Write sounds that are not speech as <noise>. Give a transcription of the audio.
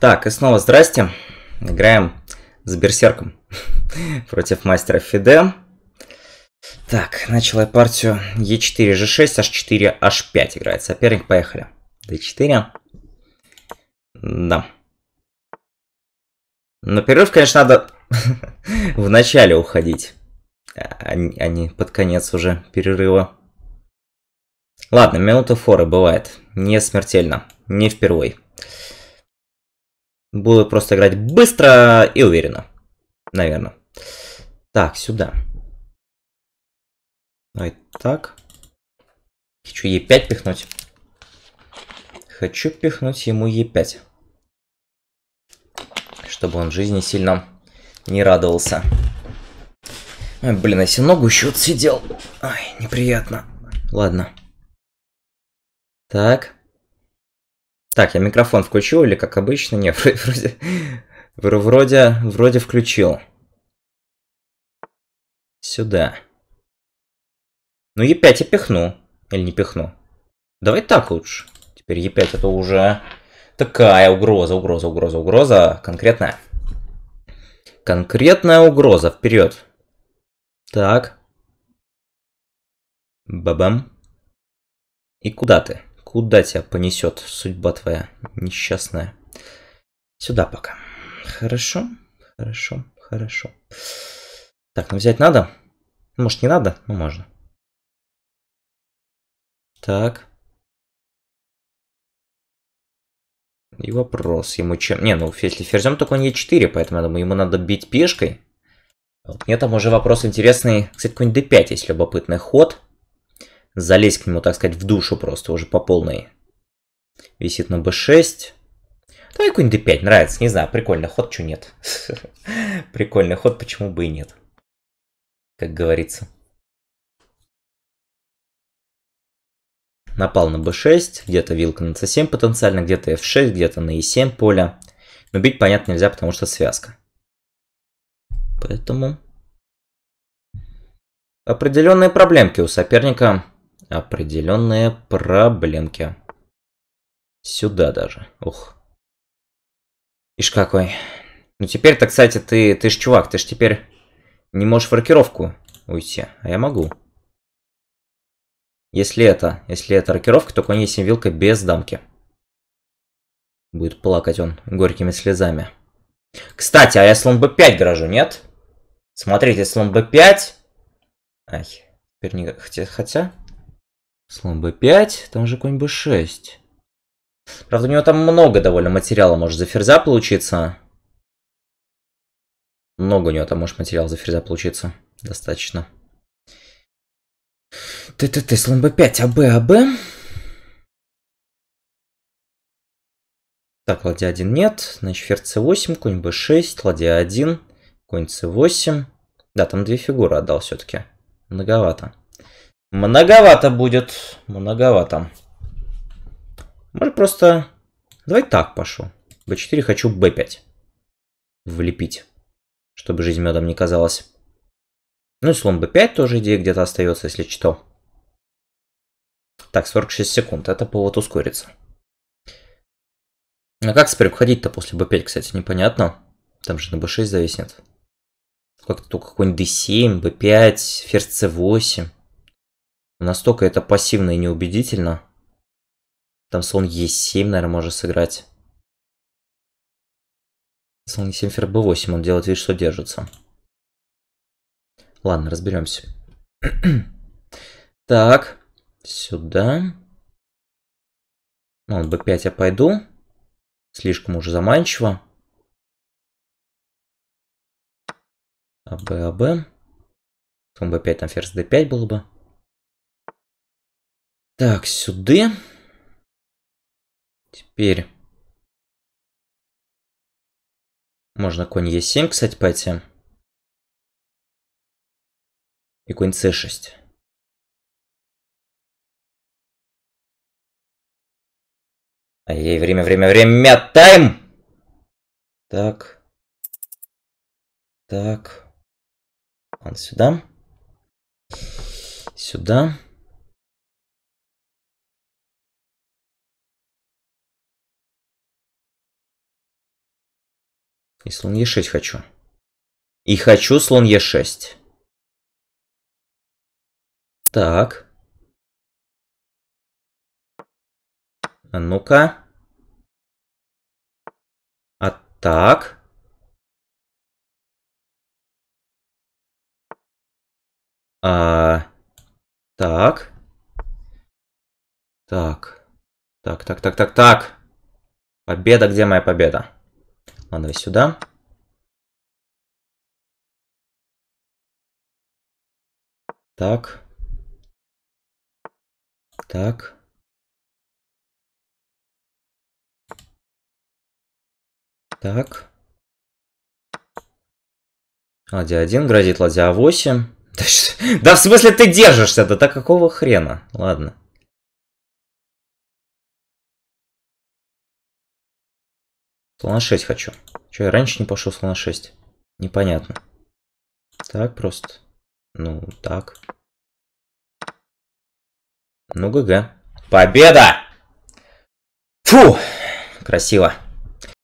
Так, и снова здрасте. Играем с Берсерком <laughs> против мастера Фиде. Так, начала я партию Е4, ж 6 H4, H5 играет соперник. Поехали. D4. Да. Но перерыв, конечно, надо <laughs> в начале уходить, а, а, а не под конец уже перерыва. Ладно, минута форы бывает. Не смертельно. Не впервой. Буду просто играть быстро и уверенно. Наверное. Так, сюда. Давай так. Хочу Е5 пихнуть. Хочу пихнуть ему Е5. Чтобы он жизни сильно не радовался. Ой, блин, если ногу еще отсидел. Ай, неприятно. Ладно. Так. Так, я микрофон включил или как обычно? Не, <laughs> вроде, вроде, вроде включил. Сюда. Ну, Е5 я пихну. Или не пихну. Давай так лучше. Теперь Е5 это а уже такая угроза, угроза, угроза, угроза конкретная. Конкретная угроза. Вперед. Так. Бабам. И куда ты? Куда тебя понесет судьба твоя несчастная? Сюда пока. Хорошо, хорошо, хорошо. Так, ну взять надо? Может не надо? Ну можно. Так. И вопрос, ему чем... Не, ну если ферзем, только он Е4, поэтому я думаю, ему надо бить пешкой. Вот мне там уже вопрос интересный. Кстати, какой-нибудь d5 есть любопытный ход залезть к нему, так сказать, в душу просто уже по полной. Висит на b6. Давай какой d5, нравится, не знаю, прикольный ход, что нет. <laughs> прикольный ход, почему бы и нет. Как говорится. Напал на b6, где-то вилка на c7 потенциально, где-то f6, где-то на e7 поле. Но бить, понятно, нельзя, потому что связка. Поэтому... Определенные проблемки у соперника Определенные проблемки. Сюда даже. Ух. Ишь какой. Ну теперь-то, кстати, ты, ты ж чувак, ты ж теперь не можешь в рокировку уйти. А я могу. Если это, если это рокировка, то конь вилка без дамки. Будет плакать он горькими слезами. Кстати, а я слон Б 5 грожу, нет? Смотрите, слон b5. Ай, теперь не... Хотя... хотя... Слон b5, там же конь b6. Правда, у него там много довольно материала может за ферзя получиться. Много у него там может материал за ферзя получиться. Достаточно. т ты ты слон b5, аб, аб. Так, ладья 1 нет. Значит, ферзь c8, конь b6, ладья 1, конь c8. Да, там две фигуры отдал все-таки. Многовато. Многовато будет. Многовато. Может просто... Давай так пошу. b4 хочу b5. Влепить. Чтобы жизнь медом не казалась. Ну и слон b5 тоже идея где-то остается, если что. Так, 46 секунд. Это повод ускориться. А как теперь обходить-то после b5, кстати, непонятно. Там же на b6 зависнет. Как-то только какой-нибудь d7, b5, ферзь c8. Настолько это пассивно и неубедительно. Там слон Е7, наверное, может сыграть. Слон Е7, ферзь Б8, он делает вид, что держится. Ладно, разберемся. <clears throat> так, сюда. Ну, b5 я пойду. Слишком уже заманчиво. АБ, АБ. Потом b5, там ферзь d5 было бы. Так, сюда. Теперь. Можно конь Е7, кстати, пойти. И конь С6. Ай-яй, время, время, время, тайм! Так. Так. Он сюда. Сюда. И слон Е6 хочу. И хочу слон Е6. Так. А ну-ка. А так. А, так. Так. Так, так, так, так, так. Победа, где моя победа? Ладно, сюда. Так. Так. Так. Ладья 1 грозит ладья 8. <laughs> Да, да в смысле ты держишься? Да так какого хрена? Ладно. Слона 6 хочу. Че, я раньше не пошел слона 6? Непонятно. Так просто. Ну, так. Ну, ГГ. Победа! Фу! Красиво.